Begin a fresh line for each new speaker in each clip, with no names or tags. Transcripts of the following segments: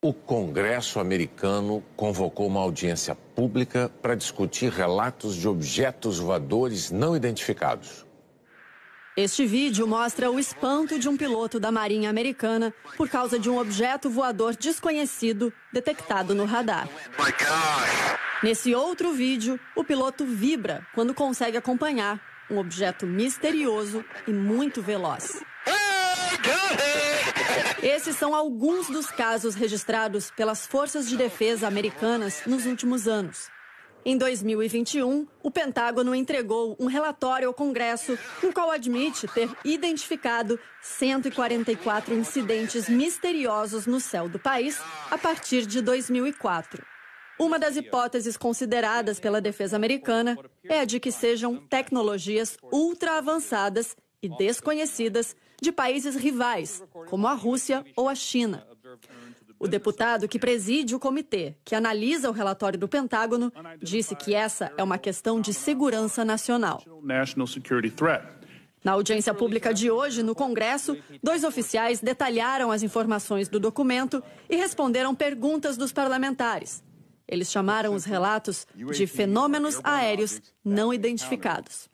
O Congresso americano convocou uma audiência pública para discutir relatos de objetos voadores não identificados. Este vídeo mostra o espanto de um piloto da Marinha Americana por causa de um objeto voador desconhecido detectado no radar. Nesse outro vídeo, o piloto vibra quando consegue acompanhar um objeto misterioso e muito veloz. Esses são alguns dos casos registrados pelas forças de defesa americanas nos últimos anos. Em 2021, o Pentágono entregou um relatório ao Congresso no qual admite ter identificado 144 incidentes misteriosos no céu do país a partir de 2004. Uma das hipóteses consideradas pela defesa americana é a de que sejam tecnologias ultra avançadas e desconhecidas de países rivais, como a Rússia ou a China. O deputado que preside o comitê, que analisa o relatório do Pentágono, disse que essa é uma questão de segurança nacional. Na audiência pública de hoje, no Congresso, dois oficiais detalharam as informações do documento e responderam perguntas dos parlamentares. Eles chamaram os relatos de fenômenos aéreos não identificados.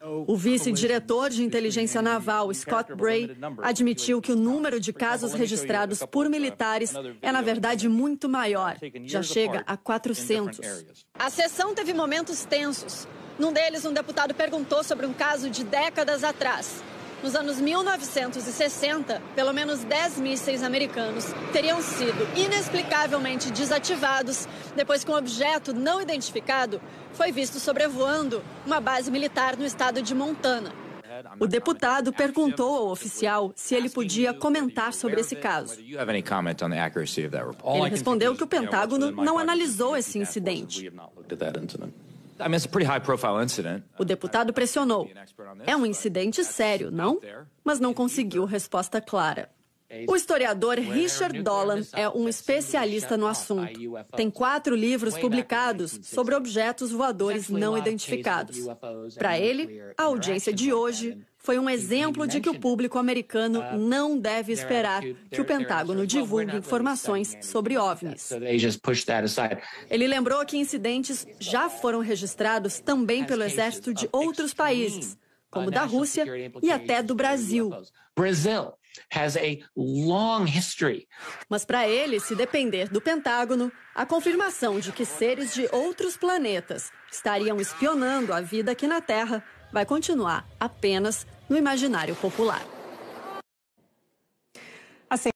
O vice-diretor de inteligência naval, Scott Bray, admitiu que o número de casos registrados por militares é, na verdade, muito maior. Já chega a 400. A sessão teve momentos tensos. Num deles, um deputado perguntou sobre um caso de décadas atrás. Nos anos 1960, pelo menos 10 mísseis americanos teriam sido inexplicavelmente desativados depois que um objeto não identificado foi visto sobrevoando uma base militar no estado de Montana. O deputado perguntou ao oficial se ele podia comentar sobre esse caso. Ele respondeu que o Pentágono não analisou esse incidente. O deputado pressionou. É um incidente sério, não? Mas não conseguiu resposta clara. É o historiador Richard Dolan é um é assim, especialista no assunto. Tem quatro livros publicados sobre objetos voadores não identificados. É Para ele, a audiência de hoje foi um exemplo de que o público americano uh, não deve esperar que o Pentágono divulgue informações sobre OVNIs. Ele lembrou que incidentes já foram registrados também pelo exército de outros países, como da Rússia e até do Brasil. Brasil has a long history. Mas para ele, se depender do Pentágono, a confirmação de que seres de outros planetas estariam espionando a vida aqui na Terra vai continuar apenas no imaginário popular. Assim,